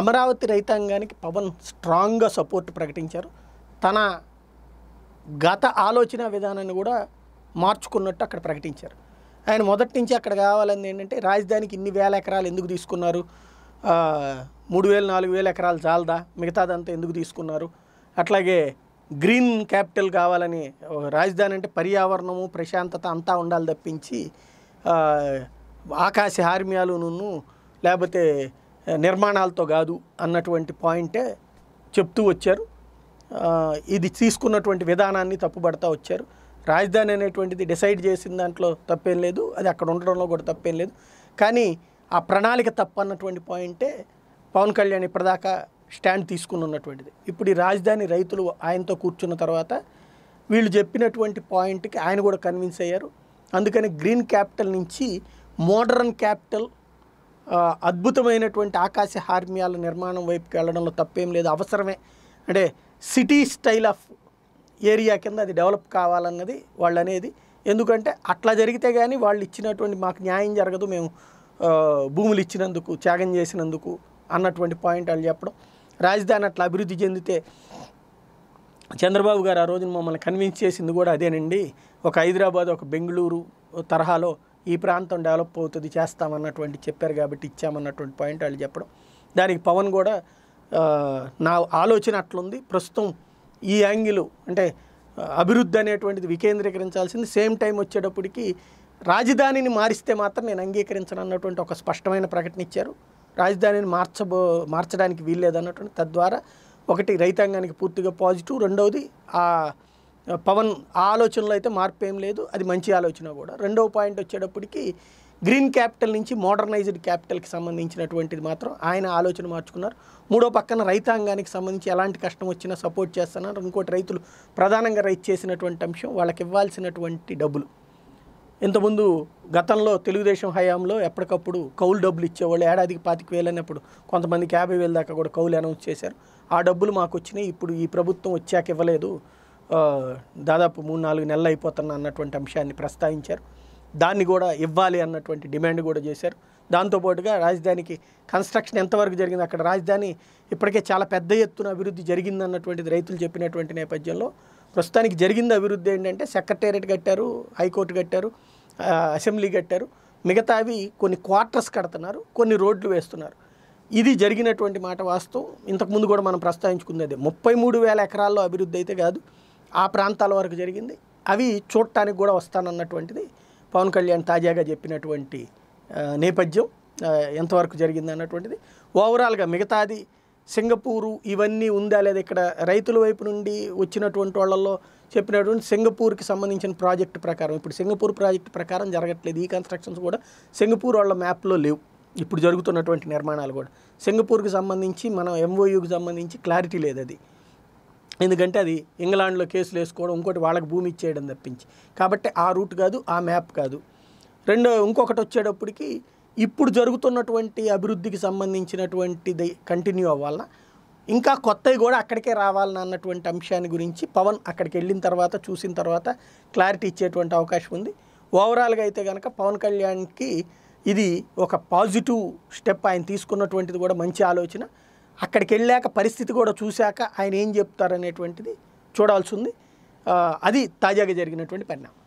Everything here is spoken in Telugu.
అమరావతి రైతాంగానికి పవన్ స్ట్రాంగ్గా సపోర్ట్ ప్రకటించారు తన గత ఆలోచన విధానాన్ని కూడా మార్చుకున్నట్టు అక్కడ ప్రకటించారు ఆయన మొదటి నుంచి అక్కడ కావాలని ఏంటంటే రాజధానికి ఇన్ని వేల ఎకరాలు ఎందుకు తీసుకున్నారు మూడు వేలు నాలుగు వేల ఎకరాలు చాలదా మిగతాదంతా ఎందుకు తీసుకున్నారు అట్లాగే గ్రీన్ క్యాపిటల్ కావాలని రాజధాని అంటే పర్యావరణము ప్రశాంతత అంతా ఉండాలి తప్పించి ఆకాశ హార్మ్యాలును లేకపోతే నిర్మాణాలతో కాదు అన్నటువంటి పాయింటే చెప్తూ వచ్చారు ఇది తీసుకున్నటువంటి విధానాన్ని తప్పుబడతా వచ్చారు రాజధాని అనేటువంటిది డిసైడ్ చేసిన దాంట్లో తప్పేం లేదు అది అక్కడ ఉండడంలో కూడా తప్పేం లేదు కానీ ఆ ప్రణాళిక తప్పన్నటువంటి పాయింటే పవన్ కళ్యాణ్ ఇప్పటిదాకా స్టాండ్ తీసుకుని ఉన్నటువంటిది ఇప్పుడు ఈ రాజధాని రైతులు ఆయనతో కూర్చున్న తర్వాత వీళ్ళు చెప్పినటువంటి పాయింట్కి ఆయన కూడా కన్విన్స్ అయ్యారు అందుకని గ్రీన్ క్యాపిటల్ నుంచి మోడర్న్ క్యాపిటల్ అద్భుతమైనటువంటి ఆకాశ హార్మ్యాల నిర్మాణం వైపుకి వెళ్ళడంలో తప్పేం లేదు అవసరమే అంటే సిటీ స్టైల్ ఆఫ్ ఏరియా కింద అది డెవలప్ కావాలన్నది వాళ్ళు అనేది ఎందుకంటే అట్లా జరిగితే కానీ వాళ్ళు ఇచ్చినటువంటి మాకు న్యాయం జరగదు మేము భూములు ఇచ్చినందుకు త్యాగం చేసినందుకు అన్నటువంటి పాయింట్ వాళ్ళు చెప్పడం రాజధాని అట్లా అభివృద్ధి చెందితే చంద్రబాబు గారు ఆ రోజున మమ్మల్ని కన్విన్స్ చేసింది కూడా అదేనండి ఒక హైదరాబాద్ ఒక బెంగళూరు తరహాలో ఈ ప్రాంతం డెవలప్ అవుతుంది చేస్తామన్నటువంటి చెప్పారు కాబట్టి ఇచ్చామన్నటువంటి పాయింట్ వాళ్ళు చెప్పడం దానికి పవన్ కూడా నా ఆలోచన అట్లుంది ప్రస్తుతం ఈ యాంగిల్ అంటే అభివృద్ధి అనేటువంటిది వికేంద్రీకరించాల్సింది సేమ్ టైం వచ్చేటప్పటికి రాజధానిని మారిస్తే మాత్రం నేను అంగీకరించను అన్నటువంటి ఒక స్పష్టమైన ప్రకటన ఇచ్చారు రాజధానిని మార్చబో మార్చడానికి వీల్లేదన్నటువంటి తద్వారా ఒకటి రైతాంగానికి పూర్తిగా పాజిటివ్ రెండవది ఆ పవన్ ఆలోచనలో అయితే మార్పు ఏం లేదు అది మంచి ఆలోచన కూడా రెండవ పాయింట్ వచ్చేటప్పటికి గ్రీన్ క్యాపిటల్ నుంచి మోడర్నైజ్డ్ క్యాపిటల్కి సంబంధించినటువంటిది మాత్రం ఆయన ఆలోచన మార్చుకున్నారు మూడో పక్కన రైతాంగానికి సంబంధించి ఎలాంటి కష్టం వచ్చినా సపోర్ట్ చేస్తున్నారు ఇంకోటి రైతులు ప్రధానంగా రైతు చేసినటువంటి అంశం వాళ్ళకి ఇవ్వాల్సినటువంటి డబ్బులు ఇంతకుముందు గతంలో తెలుగుదేశం హయాంలో ఎప్పటికప్పుడు కౌలు డబ్బులు ఇచ్చేవాళ్ళు ఏడాదికి పాతిక వేలైనప్పుడు కొంతమందికి యాభై వేల దాకా కూడా కౌలు అనౌన్స్ చేశారు ఆ డబ్బులు మాకు వచ్చినాయి ఇప్పుడు ఈ ప్రభుత్వం వచ్చాక ఇవ్వలేదు దాదాపు మూడు నాలుగు నెలలు అయిపోతున్న అన్నటువంటి అంశాన్ని ప్రస్తావించారు దాన్ని కూడా ఇవ్వాలి అన్నటువంటి డిమాండ్ కూడా చేశారు దాంతోపాటుగా రాజధానికి కన్స్ట్రక్షన్ ఎంతవరకు జరిగింది అక్కడ రాజధాని ఇప్పటికే చాలా పెద్ద ఎత్తున అభివృద్ధి జరిగిందన్నటువంటిది రైతులు చెప్పినటువంటి నేపథ్యంలో ప్రస్తుతానికి జరిగింది అభివృద్ధి ఏంటంటే సెక్రటేరియట్ కట్టారు హైకోర్టు కట్టారు అసెంబ్లీ కట్టారు మిగతావి కొన్ని క్వార్టర్స్ కడుతున్నారు కొన్ని రోడ్లు వేస్తున్నారు ఇది జరిగినటువంటి మాట వాస్తవం ఇంతకుముందు కూడా మనం ప్రస్తావించుకున్నది ముప్పై మూడు వేల ఎకరాల్లో అభివృద్ధి అయితే కాదు ఆ ప్రాంతాల వరకు జరిగింది అవి చూడటానికి కూడా వస్తానన్నటువంటిది పవన్ కళ్యాణ్ తాజాగా చెప్పినటువంటి నేపథ్యం ఎంతవరకు జరిగింది అన్నటువంటిది ఓవరాల్గా మిగతాది సింగపూరు ఇవన్నీ ఉందా లేదా ఇక్కడ రైతుల వైపు నుండి వచ్చినటువంటి వాళ్ళల్లో చెప్పినటువంటి సింగపూర్కి సంబంధించిన ప్రాజెక్టు ప్రకారం ఇప్పుడు సింగపూర్ ప్రాజెక్టు ప్రకారం జరగట్లేదు ఈ కన్స్ట్రక్షన్స్ కూడా సింగపూర్ వాళ్ళ మ్యాప్లో లేవు ఇప్పుడు జరుగుతున్నటువంటి నిర్మాణాలు కూడా సింగపూర్కి సంబంధించి మనం ఎంఓయూకి సంబంధించి క్లారిటీ లేదు అది ఎందుకంటే అది ఇంగ్లాండ్లో కేసులు వేసుకోవడం ఇంకోటి వాళ్ళకి భూమి ఇచ్చేయడం తప్పించి కాబట్టి ఆ రూట్ కాదు ఆ మ్యాప్ కాదు రెండో ఇంకొకటి వచ్చేటప్పటికి ఇప్పుడు జరుగుతున్నటువంటి అభివృద్ధికి సంబంధించినటువంటిది కంటిన్యూ అవ్వాలా ఇంకా కొత్తవి కూడా అక్కడికే రావాలని అన్నటువంటి అంశాన్ని గురించి పవన్ అక్కడికి వెళ్ళిన తర్వాత చూసిన తర్వాత క్లారిటీ ఇచ్చేటువంటి అవకాశం ఉంది ఓవరాల్గా అయితే కనుక పవన్ కళ్యాణ్కి ఇది ఒక పాజిటివ్ స్టెప్ ఆయన తీసుకున్నటువంటిది కూడా మంచి ఆలోచన అక్కడికి వెళ్ళాక పరిస్థితి కూడా చూశాక ఆయన ఏం చెప్తారనేటువంటిది చూడాల్సి ఉంది అది తాజాగా జరిగినటువంటి పరిణామం